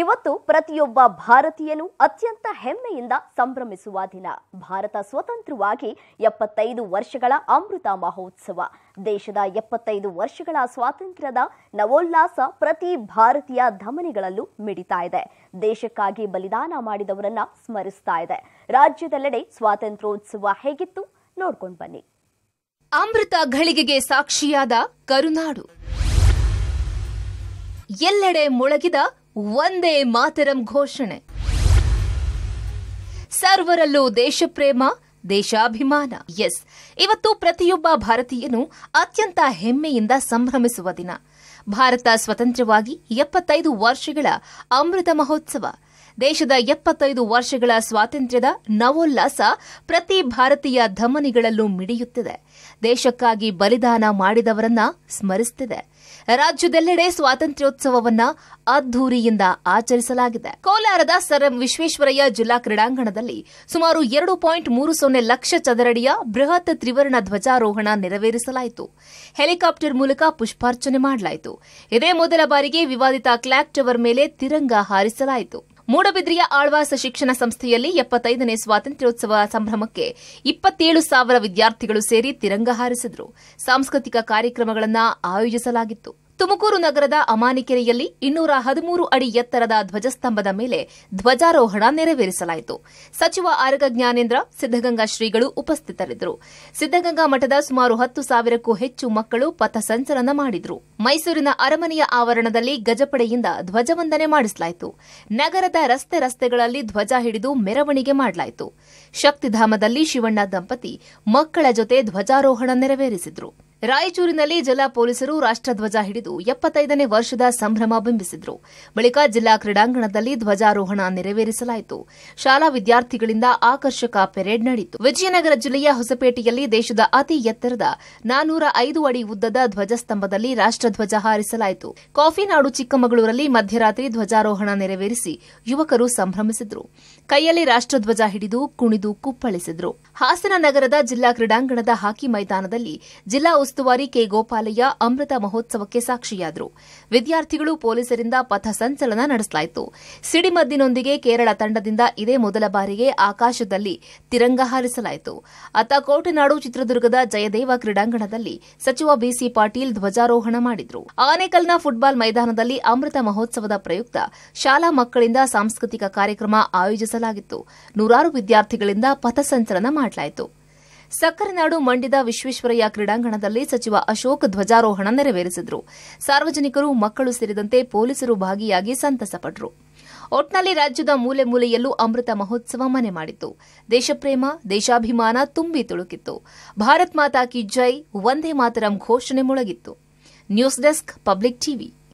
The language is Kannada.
ಇವತ್ತು ಪ್ರತಿಯೊಬ್ಬ ಭಾರತೀಯನು ಅತ್ಯಂತ ಹೆಮ್ಮೆಯಿಂದ ಸಂಭ್ರಮಿಸುವ ದಿನ ಭಾರತ ಸ್ವತಂತ್ರವಾಗಿ ಎಪ್ಪತ್ತೈದು ವರ್ಷಗಳ ಅಮೃತ ಮಹೋತ್ಸವ ದೇಶದ ಎಪ್ಪತ್ತೈದು ವರ್ಷಗಳ ಸ್ವಾತಂತ್ರ್ಯದ ನವೋಲ್ಲಾಸ ಪ್ರತಿ ಭಾರತೀಯ ಧಮನಿಗಳಲ್ಲೂ ಮಿಡಿತಾ ಇದೆ ದೇಶಕ್ಕಾಗಿ ಬಲಿದಾನ ಮಾಡಿದವರನ್ನ ಸ್ಮರಿಸ್ತಾ ಇದೆ ರಾಜ್ಯದೆಲ್ಲೆಡೆ ಸ್ವಾತಂತ್ರ್ಯೋತ್ಸವ ಹೇಗಿತ್ತು ನೋಡ್ಕೊಂಡು ಬನ್ನಿ ಅಮೃತ ಘಳಿಗೆಗೆ ಸಾಕ್ಷಿಯಾದ ಕರುನಾಡು ಎಲ್ಲೆಡೆ ಮುಳಗಿದ ಒಂದೇ ಮಾತರಂ ಘೋಷಣೆ ಸರ್ವರಲ್ಲೂ ದೇಶಪ್ರೇಮ ದೇಶಾಭಿಮಾನ ಎಸ್ ಇವತ್ತು ಪ್ರತಿಯೊಬ್ಬ ಭಾರತೀಯನು ಅತ್ಯಂತ ಹೆಮ್ಮೆಯಿಂದ ಸಂಭ್ರಮಿಸುವ ದಿನ ಭಾರತ ಸ್ವತಂತ್ರವಾಗಿ ಎಪ್ಪತ್ತೈದು ವರ್ಷಗಳ ಅಮೃತ ಮಹೋತ್ಸವ ದೇಶದ ಎಪ್ಪತ್ತೈದು ವರ್ಷಗಳ ಸ್ವಾತಂತ್ರ್ಯದ ನವೋಲ್ಲಾಸ ಪ್ರತಿ ಭಾರತೀಯ ಧಮನಿಗಳಲ್ಲೂ ಮಿಡಿಯುತ್ತಿದೆ ದೇಶಕ್ಕಾಗಿ ಬಲಿದಾನ ಮಾಡಿದವರನ್ನ ಸ್ಮರಿಸುತ್ತಿದೆ ರಾಜ್ಯದೆಲ್ಲೆಡೆ ಸ್ವಾತಂತ್ರ್ಯೋತ್ಸವವನ್ನ ಅದ್ದೂರಿಯಿಂದ ಆಚರಿಸಲಾಗಿದೆ ಕೋಲಾರದ ಸರ್ ಎಂ ವಿಶ್ವೇಶ್ವರಯ್ಯ ಜಿಲ್ಲಾ ಕ್ರೀಡಾಂಗಣದಲ್ಲಿ ಸುಮಾರು ಎರಡು ಪಾಯಿಂಟ್ ಮೂರು ಸೊನ್ನೆ ಲಕ್ಷ ಚದರಡಿಯ ಬೃಹತ್ ತ್ರಿವರ್ಣ ಧ್ವಜಾರೋಹಣ ನೆರವೇರಿಸಲಾಯಿತು ಹೆಲಿಕಾಪ್ಟರ್ ಮೂಲಕ ಪುಷ್ಪಾರ್ಚನೆ ಮಾಡಲಾಯಿತು ಇದೇ ಮೊದಲ ಬಾರಿಗೆ ವಿವಾದಿತ ಕ್ಲಾಕ್ ಟವರ್ ಮೇಲೆ ತಿರಂಗ ಹಾರಿಸಲಾಯಿತು ಮೂಡಬಿದ್ರಿಯ ಆಳ್ವಾಸ ಶಿಕ್ಷಣ ಸಂಸ್ಥೆಯಲ್ಲಿ ಎಪ್ಪತ್ತೈದನೇ ಸ್ವಾತಂತ್ರ್ಯೋತ್ಸವ ಸಂಭ್ರಮಕ್ಕೆ ಇಪ್ಪತ್ತೇಳು ಸಾವಿರ ವಿದ್ಯಾರ್ಥಿಗಳು ಸೇರಿ ತಿರಂಗ ಹಾರಿಸಿದರು ಸಾಂಸ್ಕೃತಿಕ ಕಾರ್ಯಕ್ರಮಗಳನ್ನು ಆಯೋಜಿಸಲಾಗಿತ್ತು ತುಮಕೂರು ನಗರದ ಅಮಾನಿಕೆರೆಯಲ್ಲಿ ಇನ್ನೂರ ಹದಿಮೂರು ಅಡಿ ಎತ್ತರದ ಧ್ವಜಸ್ತಂಭದ ಮೇಲೆ ಧ್ವಜಾರೋಹಣ ನೆರವೇರಿಸಲಾಯಿತು ಸಚಿವ ಆರಗ ಜ್ಞಾನೇಂದ್ರ ಸಿದ್ದಗಂಗಾ ಶ್ರೀಗಳು ಉಪಸ್ಥಿತರಿದ್ದರು ಸಿದ್ದಗಂಗಾ ಮಠದ ಸುಮಾರು ಹತ್ತು ಸಾವಿರಕ್ಕೂ ಹೆಚ್ಚು ಮಕ್ಕಳು ಪಥಸಂಚಲನ ಮಾಡಿದ್ರು ಮೈಸೂರಿನ ಅರಮನೆಯ ಆವರಣದಲ್ಲಿ ಗಜಪಡೆಯಿಂದ ಧ್ವಜವಂದನೆ ಮಾಡಿಸಲಾಯಿತು ನಗರದ ರಸ್ತೆ ರಸ್ತೆಗಳಲ್ಲಿ ಧ್ವಜ ಹಿಡಿದು ಮೆರವಣಿಗೆ ಮಾಡಲಾಯಿತು ಶಕ್ತಿಧಾಮದಲ್ಲಿ ಶಿವಣ್ಣ ದಂಪತಿ ಮಕ್ಕಳ ಜೊತೆ ಧ್ವಜಾರೋಹಣ ನೆರವೇರಿಸಿದ್ರು ರಾಯಚೂರಿನಲ್ಲಿ ಜಿಲ್ಲಾ ಪೊಲೀಸರು ರಾಷ್ಟ್ರಧ್ವಜ ಹಿಡಿದು ಎಪ್ಪತ್ತೈದನೇ ವರ್ಷದ ಸಂಭ್ರಮ ಬಿಂಬಿಸಿದ್ರು ಬಳಿಕ ಜಿಲ್ಲಾ ಕ್ರೀಡಾಂಗಣದಲ್ಲಿ ಧ್ವಜಾರೋಹಣ ನೆರವೇರಿಸಲಾಯಿತು ಶಾಲಾ ವಿದ್ಯಾರ್ಥಿಗಳಿಂದ ಆಕರ್ಷಕ ಪೆರೇಡ್ ನಡೆಯಿತು ವಿಜಯನಗರ ಜಿಲ್ಲೆಯ ಹೊಸಪೇಟೆಯಲ್ಲಿ ದೇಶದ ಅತಿ ಎತ್ತರದ ನಾನೂರ ಐದು ಅಡಿ ಉದ್ದದ ಧ್ವಜಸ್ತಂಭದಲ್ಲಿ ರಾಷ್ಟ್ರಧ್ವಜ ಹಾರಿಸಲಾಯಿತು ಕಾಫಿ ನಾಡು ಚಿಕ್ಕಮಗಳೂರಲ್ಲಿ ಮಧ್ಯರಾತ್ರಿ ಧ್ವಜಾರೋಹಣ ನೆರವೇರಿಸಿ ಯುವಕರು ಸಂಭ್ರಮಿಸಿದ್ರು ಕೈಯಲ್ಲಿ ರಾಷ್ಟ್ರಧ್ವಜ ಹಿಡಿದು ಕುಣಿದು ಕುಪ್ಪಳಿಸಿದ್ರು ಹಾಸನ ನಗರದ ಜಿಲ್ಲಾ ಕ್ರೀಡಾಂಗಣದ ಹಾಕಿ ಮೈದಾನದಲ್ಲಿ ಜಿಲ್ಲಾ ಉಸ್ತುವಾರಿ ಕೆ ಗೋಪಾಲಯ್ಯ ಅಮೃತ ಮಹೋತ್ಸವಕ್ಕೆ ಸಾಕ್ಷಿಯಾದರು ವಿದ್ಯಾರ್ಥಿಗಳು ಪೊಲೀಸರಿಂದ ಪಥ ಸಂಚಲನ ನಡೆಸಲಾಯಿತು ಸಿಡಿಮದ್ದಿನೊಂದಿಗೆ ಕೇರಳ ತಂಡದಿಂದ ಇದೇ ಮೊದಲ ಬಾರಿಗೆ ಆಕಾಶದಲ್ಲಿ ತಿರಂಗ ಹಾರಿಸಲಾಯಿತು ಅತ್ತ ಕೋಟೆನಾಡು ಚಿತ್ರದುರ್ಗದ ಜಯದೇವ ಕ್ರೀಡಾಂಗಣದಲ್ಲಿ ಸಚಿವ ಬಿಸಿ ಪಾಟೀಲ್ ಧ್ವಜಾರೋಹಣ ಮಾಡಿದರು ಆನೇಕಲ್ನ ಫುಟ್ಬಾಲ್ ಮೈದಾನದಲ್ಲಿ ಅಮೃತ ಮಹೋತ್ಸವದ ಪ್ರಯುಕ್ತ ಶಾಲಾ ಮಕ್ಕಳಿಂದ ಸಾಂಸ್ಕೃತಿಕ ಕಾರ್ಯಕ್ರಮ ಆಯೋಜಿಸಲಾಗಿತ್ತು ನೂರಾರು ವಿದ್ಯಾರ್ಥಿಗಳಿಂದ ಪಥಸಂಚಲನ ಮಾಡಲಾಯಿತು ಸಕ್ಕರೆನಾಡು ಮಂಡ್ಯದ ವಿಶ್ವೇಶ್ವರಯ್ಯ ಕ್ರೀಡಾಂಗಣದಲ್ಲಿ ಸಚಿವ ಅಶೋಕ್ ಧ್ವಜಾರೋಹಣ ನೆರವೇರಿಸಿದರು ಸಾರ್ವಜನಿಕರು ಮಕ್ಕಳು ಸೇರಿದಂತೆ ಪೊಲೀಸರು ಭಾಗಿಯಾಗಿ ಸಂತಸಪಟ್ಟರು ಒಟ್ನಲ್ಲಿ ರಾಜ್ಯದ ಮೂಲೆ ಮೂಲೆಯಲ್ಲೂ ಅಮೃತ ಮಹೋತ್ಸವ ಮನೆ ಮಾಡಿತ್ತು ದೇಶಪ್ರೇಮ ದೇಶಾಭಿಮಾನ ತುಂಬಿ ತುಳುಕಿತ್ತು ಭಾರತ್ ಮಾತಾ ಕಿ ಜೈ ವಂದೇ ಮಾತರಂ ಘೋಷಣೆ ಮೊಳಗಿತ್ತು ನ್ಯೂಸ್ ಡೆಸ್ಕ್ ಪಬ್ಲಿಕ್ ಟಿವಿ